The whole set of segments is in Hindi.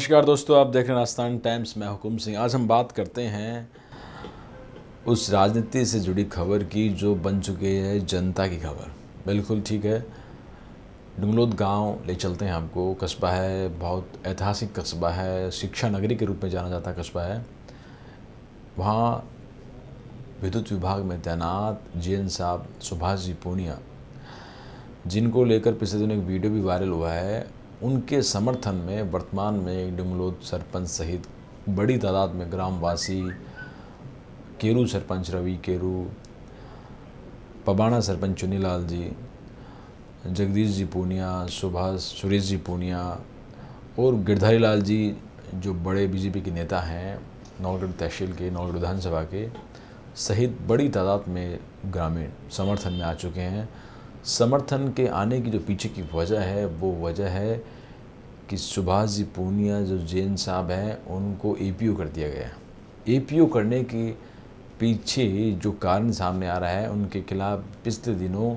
नमस्कार दोस्तों आप देख रहे हैं राजस्थान टाइम्स मैं हुकुम सिंह आज हम बात करते हैं उस राजनीति से जुड़ी खबर की जो बन चुकी है जनता की खबर बिल्कुल ठीक है डुंगलोद गांव ले चलते हैं हमको कस्बा है बहुत ऐतिहासिक कस्बा है शिक्षा नगरी के रूप में जाना जाता कस्बा है वहाँ विद्युत विभाग में तैनात जे साहब सुभाष जी पूनिया जिनको लेकर पिछले दिन एक वीडियो भी वायरल हुआ है उनके समर्थन में वर्तमान में डुमलोद सरपंच सहित बड़ी तादाद में ग्रामवासी केरू सरपंच रवि केरू पबाणा सरपंच चुनीलाल जी जगदीश जी पूनिया सुभाष सुरेश जी पूनिया और गिरधारी लाल जी जो बड़े बीजेपी के नेता हैं नौगढ़ तहसील के नौगढ़ विधानसभा के सहित बड़ी तादाद में ग्रामीण समर्थन में आ चुके हैं समर्थन के आने की जो पीछे की वजह है वो वजह है कि सुभाष जी पूनिया जो जैन साहब हैं उनको ए कर दिया गया ए करने के पीछे जो कारण सामने आ रहा है उनके खिलाफ पिछले दिनों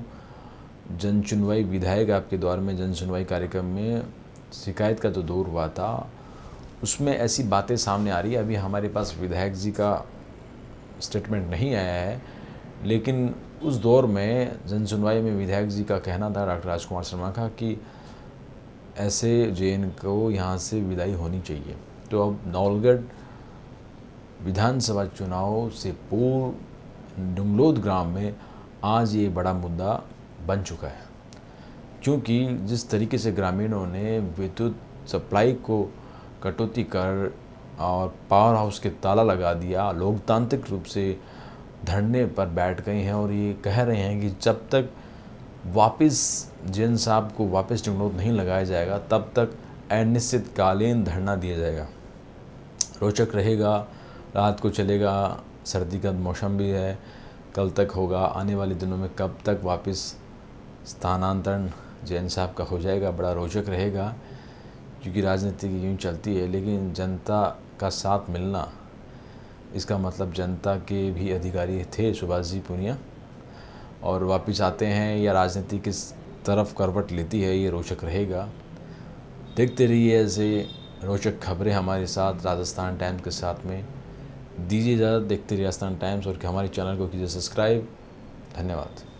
जन सुनवाई विधायक आपके दौर में जन सुनवाई कार्यक्रम में शिकायत का जो तो दौर हुआ था उसमें ऐसी बातें सामने आ रही है अभी हमारे पास विधायक जी का स्टेटमेंट नहीं आया है लेकिन उस दौर में जनसुनवाई में विधायक जी का कहना था डॉक्टर राजकुमार शर्मा का कि ऐसे जे को यहाँ से विदाई होनी चाहिए तो अब नौलगढ़ विधानसभा चुनाव से पूर्व डुमलोद ग्राम में आज ये बड़ा मुद्दा बन चुका है क्योंकि जिस तरीके से ग्रामीणों ने विद्युत सप्लाई को कटौती कर और पावर हाउस के ताला लगा दिया लोकतांत्रिक रूप से धरने पर बैठ गए हैं और ये कह रहे हैं कि जब तक वापस जैन साहब को वापस टिंगनोद नहीं लगाया जाएगा तब तक अनिश्चितकालीन धरना दिया जाएगा रोचक रहेगा रात को चलेगा सर्दी का मौसम भी है कल तक होगा आने वाले दिनों में कब तक वापस स्थानांतरण जैन साहब का हो जाएगा बड़ा रोचक रहेगा क्योंकि राजनीति यूँ चलती है लेकिन जनता का साथ मिलना इसका मतलब जनता के भी अधिकारी थे सुभाष जी पुनिया और वापस आते हैं या राजनीति किस तरफ करवट लेती है ये रोचक रहेगा देखते रहिए ऐसे रोचक खबरें हमारे साथ राजस्थान टाइम्स के साथ में दीजिए ज़्यादा देखते रहिए राजस्थान टाइम्स और हमारे चैनल को कीजिए सब्सक्राइब धन्यवाद